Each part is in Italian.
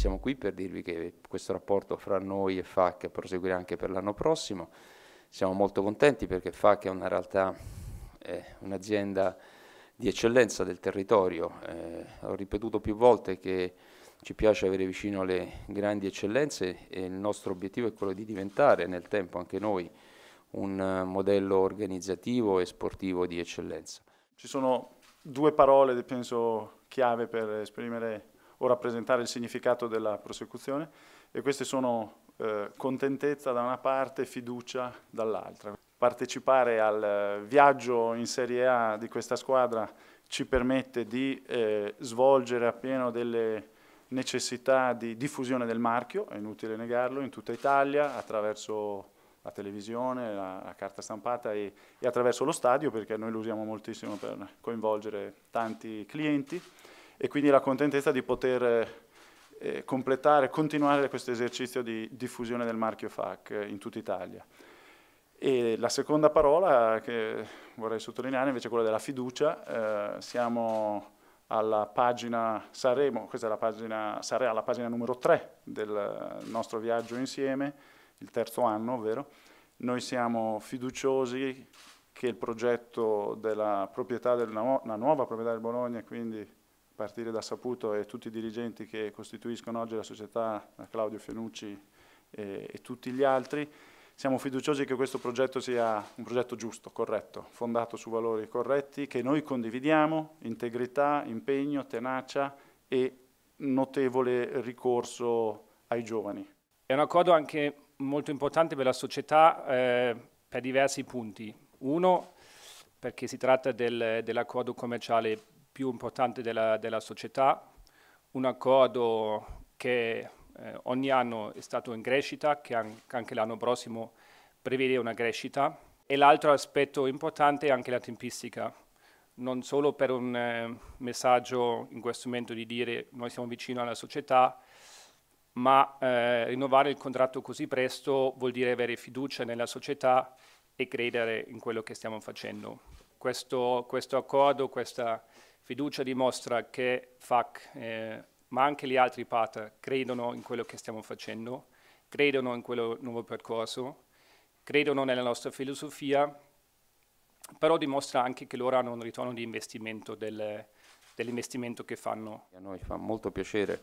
siamo qui per dirvi che questo rapporto fra noi e FAC proseguirà anche per l'anno prossimo. Siamo molto contenti perché FAC è una realtà, eh, un'azienda di eccellenza del territorio. Eh, ho ripetuto più volte che ci piace avere vicino le grandi eccellenze e il nostro obiettivo è quello di diventare nel tempo anche noi un modello organizzativo e sportivo di eccellenza. Ci sono due parole, penso, chiave per esprimere o rappresentare il significato della prosecuzione e queste sono eh, contentezza da una parte e fiducia dall'altra. Partecipare al viaggio in Serie A di questa squadra ci permette di eh, svolgere appieno delle necessità di diffusione del marchio, è inutile negarlo, in tutta Italia attraverso la televisione, la, la carta stampata e, e attraverso lo stadio perché noi lo usiamo moltissimo per coinvolgere tanti clienti e quindi la contentezza di poter eh, completare, continuare questo esercizio di diffusione del marchio FAC in tutta Italia. E la seconda parola che vorrei sottolineare invece è quella della fiducia. Eh, siamo alla pagina Saremo, questa è la pagina, sarà la pagina numero 3 del nostro viaggio insieme, il terzo anno ovvero. Noi siamo fiduciosi che il progetto della proprietà del, una nuova proprietà del Bologna, quindi partire da Saputo e tutti i dirigenti che costituiscono oggi la società, eh, Claudio Fionucci e, e tutti gli altri, siamo fiduciosi che questo progetto sia un progetto giusto, corretto, fondato su valori corretti che noi condividiamo, integrità, impegno, tenacia e notevole ricorso ai giovani. È un accordo anche molto importante per la società eh, per diversi punti. Uno, perché si tratta del, dell'accordo commerciale più importante della, della società, un accordo che eh, ogni anno è stato in crescita, che anche l'anno prossimo prevede una crescita. E l'altro aspetto importante è anche la tempistica, non solo per un eh, messaggio in questo momento di dire noi siamo vicini alla società, ma eh, rinnovare il contratto così presto vuol dire avere fiducia nella società e credere in quello che stiamo facendo. Questo, questo accordo, questa Fiducia dimostra che FAC, eh, ma anche gli altri partner, credono in quello che stiamo facendo, credono in quel nuovo percorso, credono nella nostra filosofia, però dimostra anche che loro hanno un ritorno di investimento del, dell'investimento che fanno. A noi fa molto piacere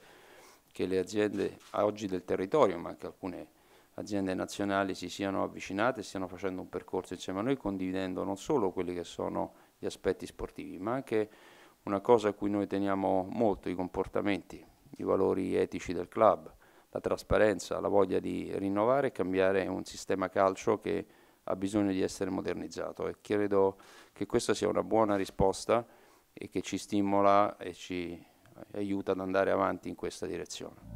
che le aziende oggi del territorio, ma anche alcune aziende nazionali si siano avvicinate e stiano facendo un percorso insieme a noi condividendo non solo quelli che sono gli aspetti sportivi, ma anche una cosa a cui noi teniamo molto, i comportamenti, i valori etici del club, la trasparenza, la voglia di rinnovare e cambiare un sistema calcio che ha bisogno di essere modernizzato e credo che questa sia una buona risposta e che ci stimola e ci aiuta ad andare avanti in questa direzione.